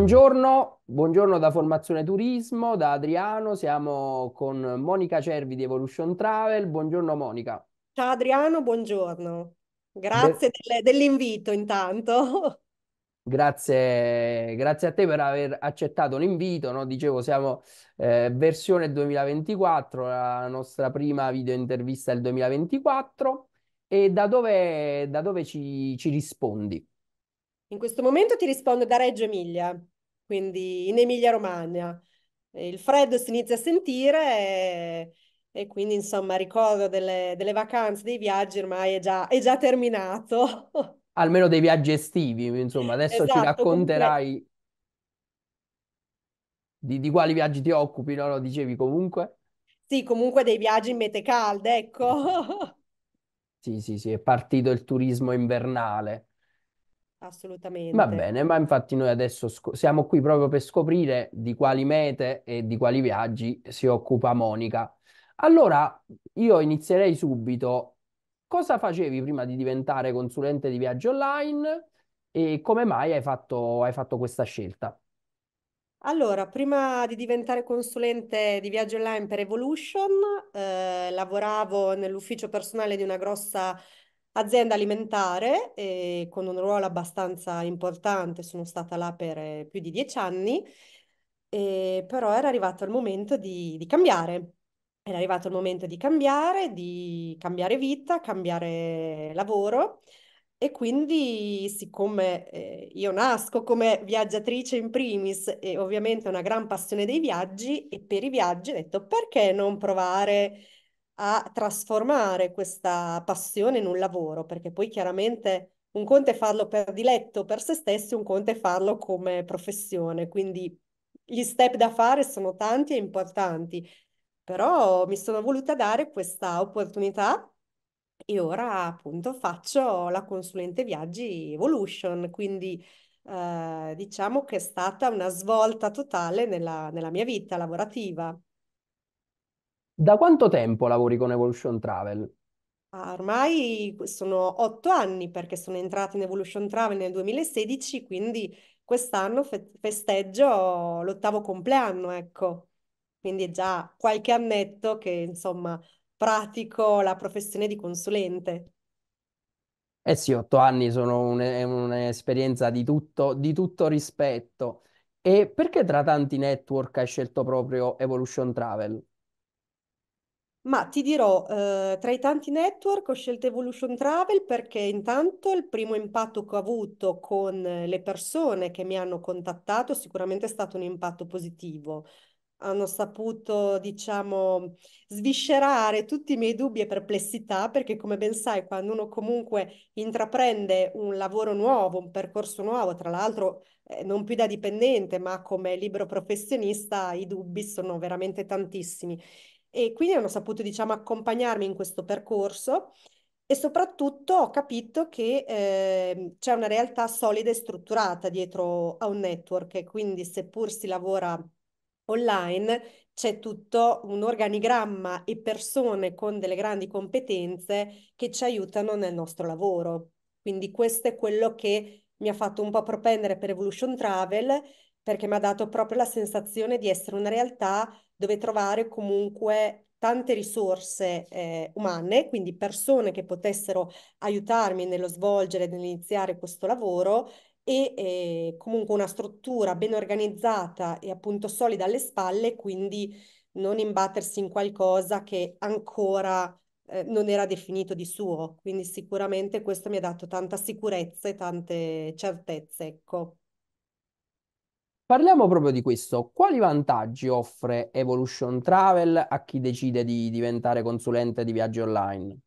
Buongiorno, buongiorno da Formazione Turismo, da Adriano, siamo con Monica Cervi di Evolution Travel. Buongiorno Monica. Ciao Adriano, buongiorno. Grazie Beh... dell'invito intanto. Grazie, grazie, a te per aver accettato l'invito. No? Dicevo, siamo eh, versione 2024, la nostra prima video intervista del 2024. E da dove, da dove ci, ci rispondi? In questo momento ti rispondo da Reggio Emilia quindi in Emilia-Romagna. Eh, il freddo si inizia a sentire e, e quindi insomma ricordo delle, delle, vacanze, dei viaggi ormai è già, è già terminato. Almeno dei viaggi estivi, insomma, adesso esatto, ci racconterai comunque... di, di, quali viaggi ti occupi, no? Lo dicevi comunque? Sì, comunque dei viaggi in mete calde, ecco. Sì, sì, sì, è partito il turismo invernale. Va assolutamente. bene, ma infatti noi adesso siamo qui proprio per scoprire di quali mete e di quali viaggi si occupa Monica. Allora, io inizierei subito. Cosa facevi prima di diventare consulente di viaggio online e come mai hai fatto, hai fatto questa scelta? Allora, prima di diventare consulente di viaggio online per Evolution, eh, lavoravo nell'ufficio personale di una grossa azienda alimentare eh, con un ruolo abbastanza importante, sono stata là per eh, più di dieci anni, eh, però era arrivato il momento di, di cambiare. Era arrivato il momento di cambiare, di cambiare vita, cambiare lavoro. E quindi, siccome eh, io nasco come viaggiatrice in primis e ovviamente una gran passione dei viaggi, e per i viaggi ho detto perché non provare a trasformare questa passione in un lavoro, perché poi chiaramente un conto è farlo per diletto, per se stessi, un conto è farlo come professione, quindi gli step da fare sono tanti e importanti, però mi sono voluta dare questa opportunità e ora appunto faccio la consulente viaggi Evolution, quindi eh, diciamo che è stata una svolta totale nella, nella mia vita lavorativa. Da quanto tempo lavori con Evolution Travel? Ah, ormai sono otto anni perché sono entrata in Evolution Travel nel 2016, quindi quest'anno fe- festeggio l'ottavo compleanno, ecco. Quindi è già qualche annetto che, insomma, pratico la professione di consulente. Eh sì, otto anni sono un- un'esperienza di tutto, di tutto rispetto. E perché tra tanti network hai scelto proprio Evolution Travel? Ma ti dirò, ehm, tra i tanti network ho scelto Evolution Travel perché intanto il primo impatto che ho avuto con eh, le persone che mi hanno contattato sicuramente è stato un impatto positivo. Hanno saputo, diciamo, sviscerare tutti i miei dubbi e perplessità, perché come ben sai, quando uno comunque intraprende un lavoro nuovo, un percorso nuovo, tra l'altro eh, non più da dipendente, ma come libero professionista, i dubbi sono veramente tantissimi e quindi hanno saputo, diciamo, accompagnarmi in questo percorso e soprattutto ho capito che eh, c'è una realtà solida e strutturata dietro a un network e quindi seppur si lavora online c'è tutto un organigramma e persone con delle grandi competenze che ci aiutano nel nostro lavoro. Quindi questo è quello che mi ha fatto un po' propendere per Evolution Travel perché mi ha dato proprio la sensazione di essere una realtà dove trovare comunque tante risorse eh, umane, quindi persone che potessero aiutarmi nello svolgere, nell'iniziare questo lavoro e eh, comunque una struttura ben organizzata e appunto solida alle spalle, quindi non imbattersi in qualcosa che ancora eh, non era definito di suo. Quindi sicuramente questo mi ha dato tanta sicurezza e tante certezze, ecco. Parliamo proprio di questo. Quali vantaggi offre Evolution Travel a chi decide di diventare consulente di viaggio online?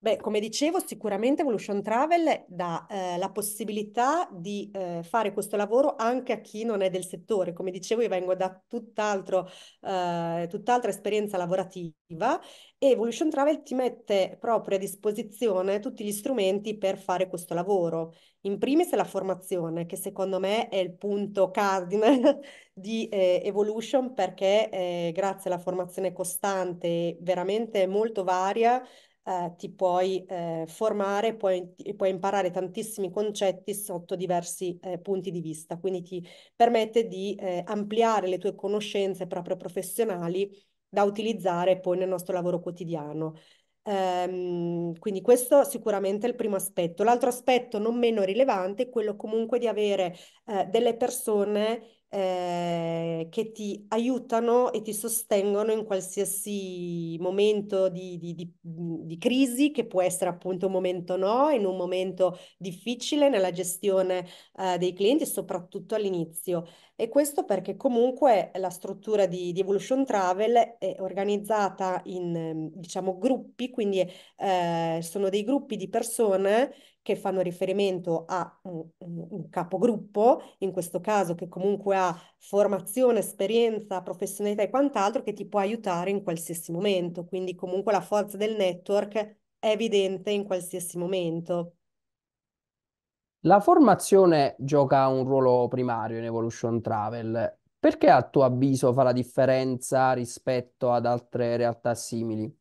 Beh, come dicevo, sicuramente Evolution Travel dà eh, la possibilità di eh, fare questo lavoro anche a chi non è del settore. Come dicevo, io vengo da tutt'altro, eh, tutt'altra esperienza lavorativa e Evolution Travel ti mette proprio a disposizione tutti gli strumenti per fare questo lavoro. In primis la formazione, che secondo me è il punto cardine di eh, Evolution perché eh, grazie alla formazione costante, veramente molto varia, eh, ti puoi eh, formare puoi, puoi, imparare tantissimi concetti sotto diversi eh, punti di vista, quindi ti permette di eh, ampliare le tue conoscenze proprio professionali da utilizzare poi nel nostro lavoro quotidiano. Ehm, quindi questo sicuramente è il primo aspetto. L'altro aspetto non meno rilevante è quello comunque di avere eh, delle persone eh, che ti aiutano e ti sostengono in qualsiasi momento di, di, di, mhmm, di crisi, che può essere appunto un momento no, in un momento difficile nella gestione eh, dei clienti, soprattutto all'inizio. E questo perché comunque la struttura di, Evolution Travel è organizzata in diciamo gruppi, quindi eh, sono dei gruppi di persone che fanno riferimento a un, un, capogruppo, in questo caso che comunque ha formazione, esperienza, professionalità e quant'altro, che ti può aiutare in qualsiasi momento. Quindi comunque la forza del network è evidente in qualsiasi momento. La formazione gioca un ruolo primario in Evolution Travel. Perché a tuo avviso fa la differenza rispetto ad altre realtà simili?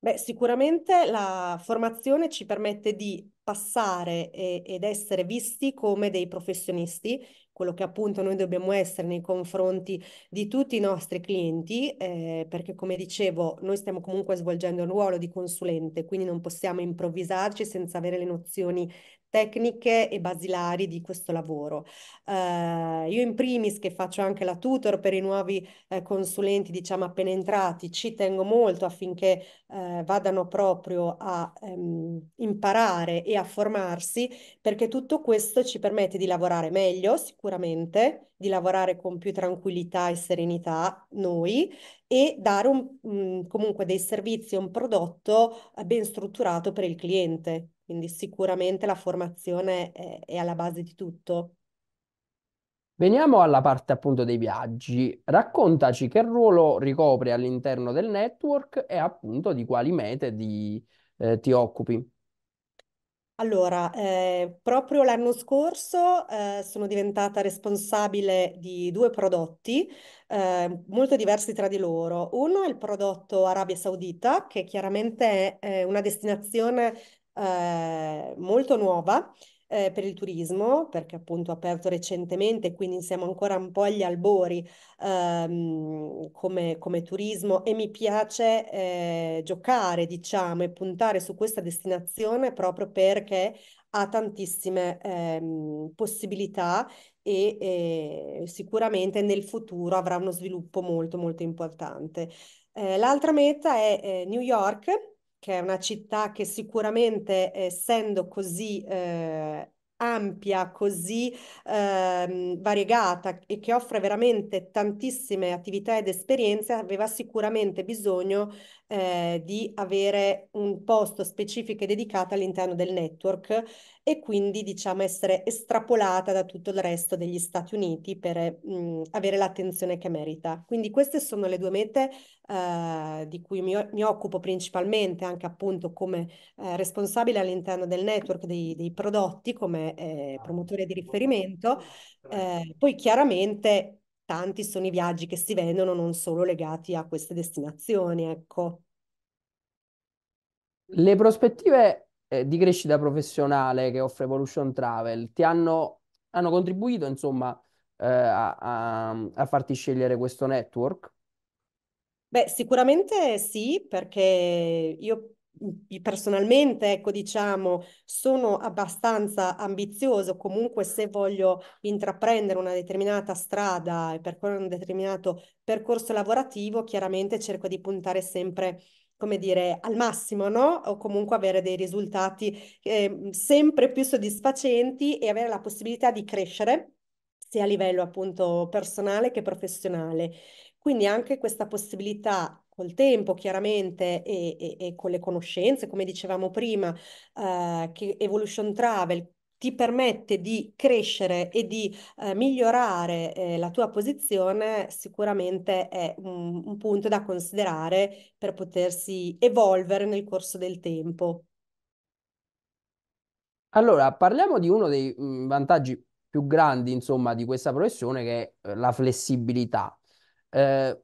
Beh, sicuramente la formazione ci permette di passare e- ed essere visti come dei professionisti, quello che appunto noi dobbiamo essere nei confronti di tutti i nostri clienti, eh, perché come dicevo, noi stiamo comunque svolgendo un ruolo di consulente, quindi non possiamo improvvisarci senza avere le nozioni tecniche e basilari di questo lavoro. Eh, io in primis che faccio anche la tutor per i nuovi eh, consulenti, diciamo appena entrati, ci tengo molto affinché eh, vadano proprio a ehm, imparare e a formarsi, perché tutto questo ci permette di lavorare meglio sicuramente, di lavorare con più tranquillità e serenità noi e dare un, mh, mm, comunque dei servizi, un prodotto eh, ben strutturato per il cliente. Quindi sicuramente la formazione è, è alla base di tutto. Veniamo alla parte appunto dei viaggi. Raccontaci che ruolo ricopri all'interno del network e appunto di quali mete di, eh, ti occupi. Allora, eh, proprio l'anno scorso eh, sono diventata responsabile di due prodotti eh, molto diversi tra di loro. Uno è il prodotto Arabia Saudita, che chiaramente è una destinazione eh, molto nuova eh, per il turismo, perché appunto ha aperto recentemente, quindi siamo ancora un po' agli albori ehm, come, come, turismo e mi piace eh, giocare, diciamo, e puntare su questa destinazione proprio perché ha tantissime ehm, possibilità e, e sicuramente nel futuro avrà uno sviluppo molto molto importante. Eh, l'altra meta è eh, New York che è una città che sicuramente, essendo così eh, ampia, così ehm, variegata e che offre veramente tantissime attività ed esperienze, aveva sicuramente bisogno eh, di avere un posto specifico e dedicato all'interno del network e quindi diciamo essere estrapolata da tutto il resto degli Stati Uniti per mh, mm, avere l'attenzione che merita. Quindi queste sono le due mete eh, di cui mi, mi, occupo principalmente anche appunto come eh, responsabile all'interno del network dei, dei prodotti come eh, ah, promotore di riferimento. Eh, poi chiaramente tanti sono i viaggi che si vendono non solo legati a queste destinazioni, ecco. Le prospettive eh, di crescita professionale che offre Evolution Travel ti hanno, hanno contribuito, insomma, eh, a, a farti scegliere questo network? Beh, sicuramente sì, perché io personalmente, ecco, diciamo, sono abbastanza ambizioso, comunque se voglio intraprendere una determinata strada e percorrere un determinato percorso lavorativo, chiaramente cerco di puntare sempre come dire, al massimo, no? O comunque avere dei risultati eh, sempre più soddisfacenti e avere la possibilità di crescere sia a livello appunto personale che professionale. Quindi anche questa possibilità col tempo chiaramente e, e, e con le conoscenze, come dicevamo prima, eh, che Evolution Travel ti permette di crescere e di eh, migliorare eh, la tua posizione, sicuramente è un, un punto da considerare per potersi evolvere nel corso del tempo. Allora, parliamo di uno dei mh, mm, vantaggi più grandi, insomma, di questa professione che è eh, la flessibilità. Eh,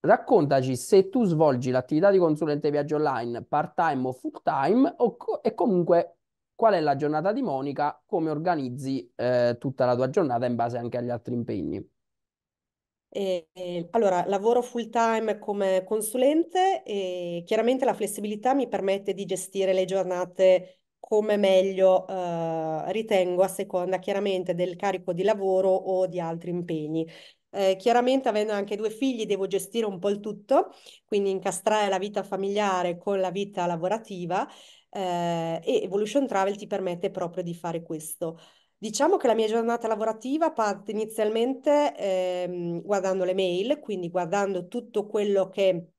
raccontaci se tu svolgi l'attività di consulente viaggio online part-time o full-time o co- e comunque qual è la giornata di Monica, come organizzi eh, tutta la tua giornata in base anche agli altri impegni. E, allora, lavoro full time come consulente e chiaramente la flessibilità mi permette di gestire le giornate come meglio eh, ritengo a seconda chiaramente del carico di lavoro o di altri impegni. Eh, chiaramente avendo anche due figli devo gestire un po' il tutto, quindi incastrare la vita familiare con la vita lavorativa eh, e Evolution Travel ti permette proprio di fare questo. Diciamo che la mia giornata lavorativa parte inizialmente ehm, guardando le mail, quindi guardando tutto quello che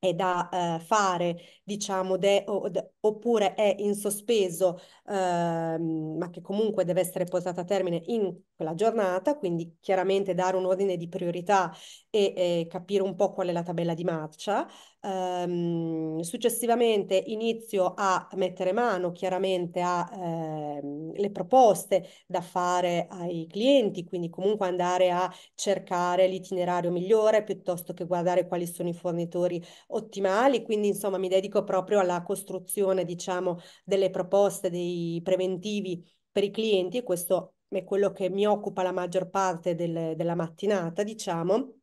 è da eh, fare, diciamo, de, o, de, oppure è in sospeso, ehm, ma che comunque deve essere portata a termine in quella giornata, quindi chiaramente dare un ordine di priorità e, e capire un po' qual è la tabella di marcia. Ehm, successivamente inizio a mettere mano chiaramente a ehm, le proposte da fare ai clienti, quindi comunque andare a cercare l'itinerario migliore piuttosto che guardare quali sono i fornitori ottimali, quindi insomma mi dedico proprio alla costruzione diciamo delle proposte, dei preventivi per i clienti e questo è quello che mi occupa la maggior parte del, della mattinata, diciamo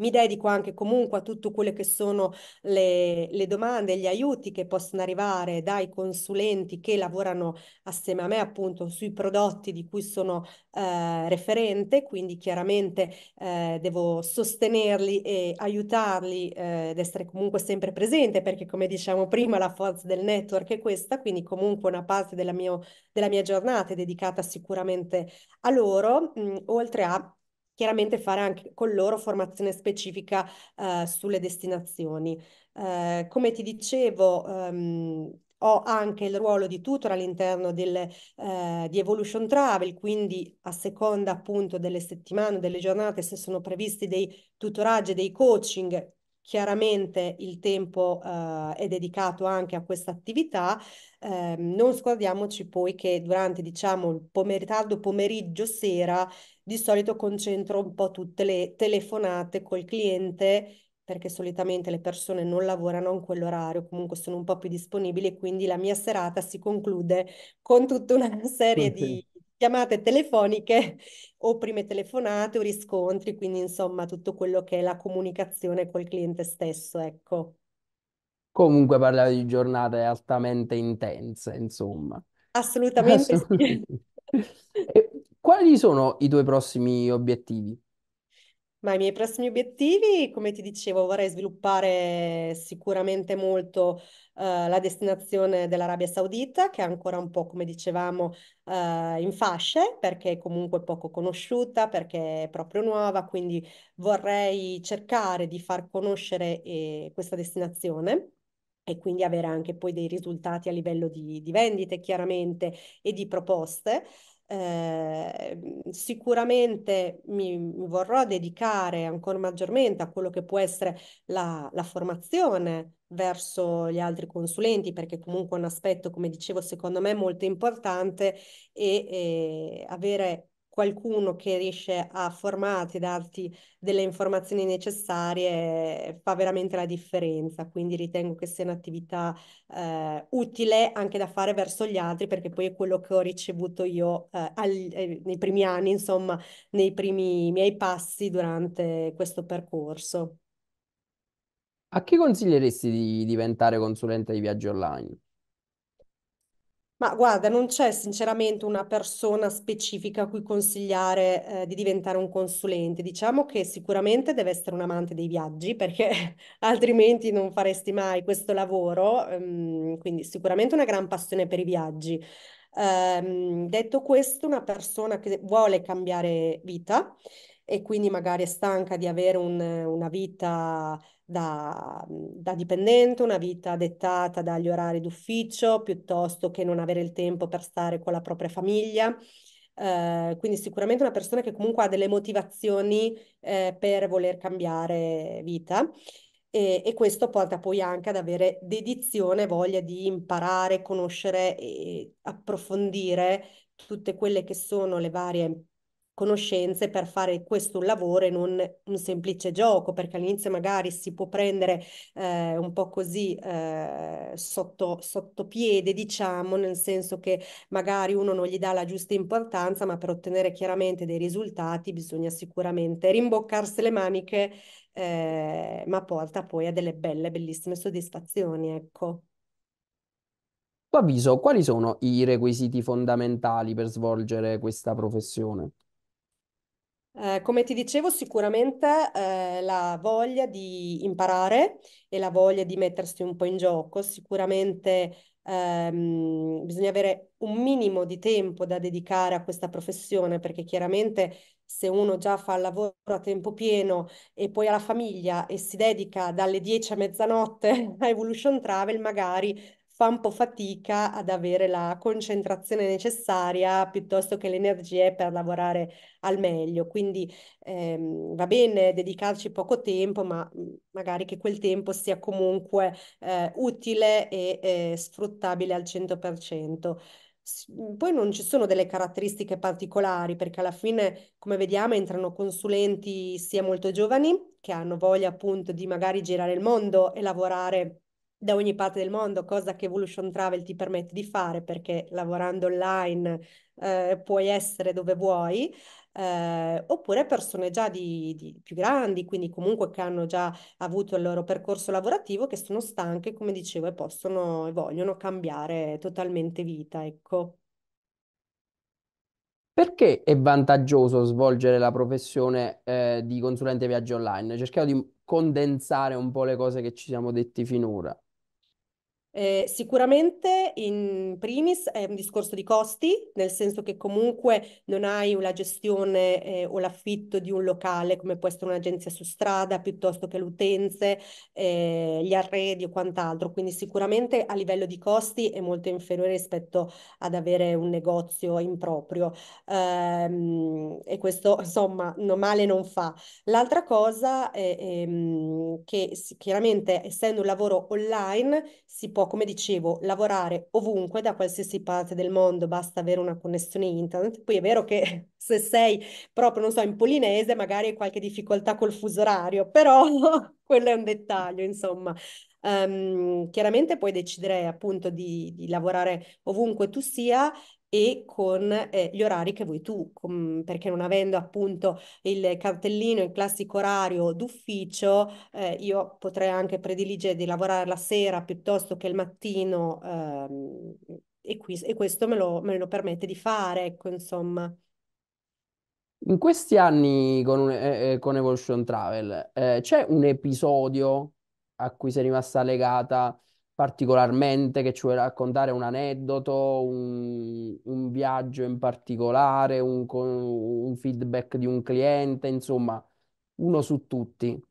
mi dedico anche comunque a tutte quelle che sono le, le domande, gli aiuti che possono arrivare dai consulenti che lavorano assieme a me appunto sui prodotti di cui sono eh, referente, quindi chiaramente eh, devo sostenerli e aiutarli eh, ed essere comunque sempre presente perché come diciamo prima la forza del network è questa, quindi comunque una parte della, mio, della mia giornata è dedicata sicuramente a loro, mh, mm, oltre a chiaramente fare anche con loro formazione specifica eh, sulle destinazioni. Eh, come ti dicevo, ehm, ho anche il ruolo di tutor all'interno del, eh, di Evolution Travel, quindi a seconda appunto delle settimane, delle giornate, se sono previsti dei tutoraggi, dei coaching, Chiaramente il tempo eh, è dedicato anche a questa attività. Eh, non scordiamoci poi che durante, diciamo, il pomer- tardo pomeriggio, sera, di solito concentro un po' tutte le telefonate col cliente perché solitamente le persone non lavorano in quell'orario, comunque sono un po' più disponibili e quindi la mia serata si conclude con tutta una serie di chiamate telefoniche o prime telefonate o riscontri, quindi insomma tutto quello che è la comunicazione col cliente stesso, ecco. Comunque parlare di giornate altamente intense, insomma. Assolutamente sì. E quali sono i tuoi prossimi obiettivi? Ma i miei prossimi obiettivi, come ti dicevo, vorrei sviluppare sicuramente molto eh, la destinazione dell'Arabia Saudita, che è ancora un po', come dicevamo, eh, in fasce, perché è comunque poco conosciuta, perché è proprio nuova, quindi vorrei cercare di far conoscere eh, questa destinazione e quindi avere anche poi dei risultati a livello di, di vendite chiaramente e di proposte. Eh, sicuramente mi, mi, vorrò dedicare ancora maggiormente a quello che può essere la, la formazione verso gli altri consulenti, perché comunque è un aspetto, come dicevo, secondo me molto importante e, e avere qualcuno che riesce a formarti, darti delle informazioni necessarie, eh, fa veramente la differenza. Quindi ritengo che sia un'attività eh, utile anche da fare verso gli altri, perché poi è quello che ho ricevuto io eh, al, eh, nei primi anni, insomma, nei primi miei passi durante questo percorso. A chi consiglieresti di diventare consulente di viaggio online? Ma guarda, non c'è sinceramente una persona specifica a cui consigliare, eh, di diventare un consulente. Diciamo che sicuramente deve essere un amante dei viaggi, perché altrimenti non faresti mai questo lavoro. ehm, quindi sicuramente una gran passione per i viaggi. Ehm, detto questo, una persona che vuole cambiare vita e quindi magari è stanca di avere un, una vita da, da, dipendente, una vita dettata dagli orari d'ufficio, piuttosto che non avere il tempo per stare con la propria famiglia. Eh, quindi sicuramente una persona che comunque ha delle motivazioni eh, per voler cambiare vita. E, e, questo porta poi anche ad avere dedizione, voglia di imparare, conoscere e approfondire tutte quelle che sono le varie conoscenze per fare questo lavoro e non un semplice gioco, perché all'inizio magari si può prendere eh, un po' così eh, sotto, sotto piede, diciamo, nel senso che magari uno non gli dà la giusta importanza, ma per ottenere chiaramente dei risultati bisogna sicuramente rimboccarsi le maniche, eh, ma porta poi a delle belle, bellissime soddisfazioni, ecco. A tuo avviso, quali sono i requisiti fondamentali per svolgere questa professione? Eh, come ti dicevo, sicuramente eh, la voglia di imparare e la voglia di mettersi un po' in gioco, sicuramente ehm, bisogna avere un minimo di tempo da dedicare a questa professione, perché chiaramente se uno già fa il lavoro a tempo pieno e poi alla famiglia e si dedica dalle 10 a mezzanotte a Evolution Travel, magari fa un po' fatica ad avere la concentrazione necessaria piuttosto che le energie per lavorare al meglio. Quindi ehm, va bene dedicarci poco tempo, ma mm, magari che quel tempo sia comunque eh, utile e eh, sfruttabile al 100%. Mm, poi non ci sono delle caratteristiche particolari perché alla fine, come vediamo, entrano consulenti sia molto giovani che hanno voglia appunto di magari girare il mondo e lavorare da ogni parte del mondo, cosa che Evolution Travel ti permette di fare perché lavorando online eh, puoi essere dove vuoi, eh, oppure persone già di, di, più grandi, quindi comunque che hanno già avuto il loro percorso lavorativo, che sono stanche, come dicevo, e possono e vogliono cambiare totalmente vita, ecco. Perché è vantaggioso svolgere la professione eh, di consulente viaggio online? Cerchiamo di condensare un po' le cose che ci siamo detti finora. Eh, sicuramente in primis è un discorso di costi, nel senso che comunque non hai la gestione eh, o l'affitto di un locale come può essere un'agenzia su strada piuttosto che l'utenza, eh, gli arredi o quant'altro, quindi sicuramente a livello di costi è molto inferiore rispetto ad avere un negozio in proprio ehm, e questo insomma no male non fa. L'altra cosa è, è ehm, che chiaramente essendo un lavoro online si può può, come dicevo, lavorare ovunque, da qualsiasi parte del mondo, basta avere una connessione internet. Poi è vero che se sei proprio, non so, in polinese, magari hai qualche difficoltà col fuso orario, però quello è un dettaglio, insomma. Um, chiaramente puoi decidere appunto di, di, lavorare ovunque tu sia e con eh, gli orari che vuoi tu, com- perché non avendo appunto il cartellino, il classico orario d'ufficio, eh, io potrei anche prediligere di lavorare la sera piuttosto che il mattino ehm, e, qui- e, questo me lo, me lo permette di fare, ecco, insomma. In questi anni con, un- eh, eh con Evolution Travel, eh, c'è un episodio a cui sei rimasta legata? particolarmente, che ci vuoi raccontare un aneddoto, un, un viaggio in particolare, un, un feedback di un cliente, insomma, uno su tutti.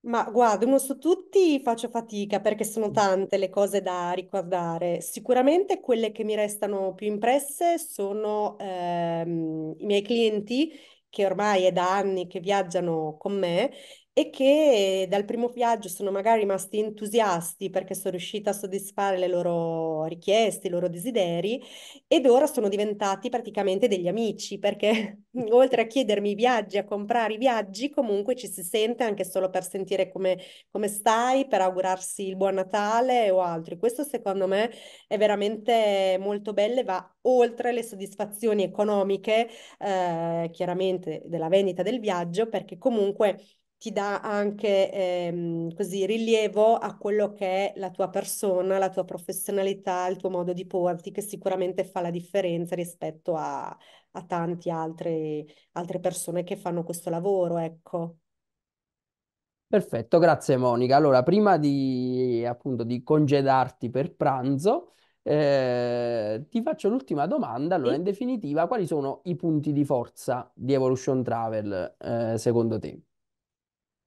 Ma guarda, uno su tutti faccio fatica perché sono mm. tante le cose da ricordare. Sicuramente quelle che mi restano più impresse sono ehm, i miei clienti che ormai è da anni che viaggiano con me e che dal primo viaggio sono magari rimasti entusiasti perché sono riuscita a soddisfare le loro richieste, i loro desideri ed ora sono diventati praticamente degli amici perché oltre a chiedermi i viaggi, a comprare i viaggi, comunque ci si sente anche solo per sentire come, come stai, per augurarsi il buon Natale o altro. E questo secondo me è veramente molto bello e va oltre le soddisfazioni economiche eh, chiaramente della vendita del viaggio perché comunque ti dà anche ehm, così rilievo a quello che è la tua persona, la tua professionalità, il tuo modo di porti, che sicuramente fa la differenza rispetto a, a tante altre, altre persone che fanno questo lavoro, ecco. Perfetto, grazie Monica. Allora, prima di appunto di congedarti per pranzo, eh, ti faccio l'ultima domanda. Allora, in definitiva, quali sono i punti di forza di Evolution Travel, eh, secondo te?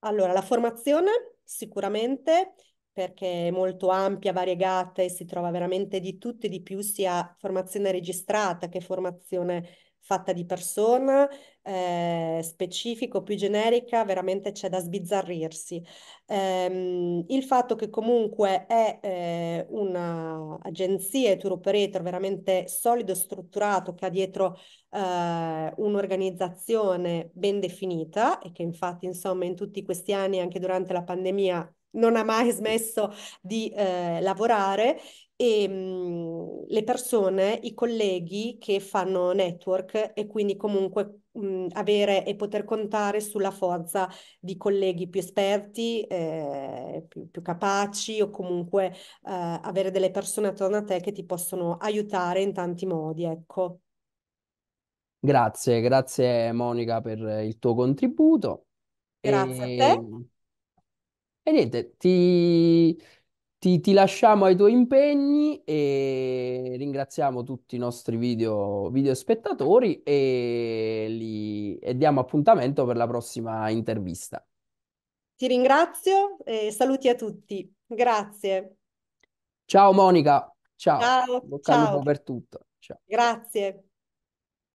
Allora, la formazione sicuramente perché è molto ampia, variegata e si trova veramente di tutto e di più, sia formazione registrata che formazione fatta di persona, eh, specifico, più generica, veramente c'è da sbizzarrirsi. Ehm, il fatto che comunque è eh, un'agenzia e tour operator veramente solido, strutturato, che ha dietro eh, un'organizzazione ben definita e che infatti insomma in tutti questi anni, anche durante la pandemia, non ha mai smesso di eh, lavorare e mh, mhmm, le persone, i colleghi che fanno network e quindi comunque mh, mhmm, avere e poter contare sulla forza di colleghi più esperti, eh, più, più, capaci o comunque eh, avere delle persone attorno a te che ti possono aiutare in tanti modi, ecco. Grazie, grazie Monica per il tuo contributo. Grazie e... a te. Ehm, e niente, ti... Ti, ti, lasciamo ai tuoi impegni e ringraziamo tutti i nostri video, video spettatori e, li, e diamo appuntamento per la prossima intervista. Ti ringrazio e saluti a tutti. Grazie. Ciao Monica, ciao. Ciao. Bocca ciao. per tutto. Grazie.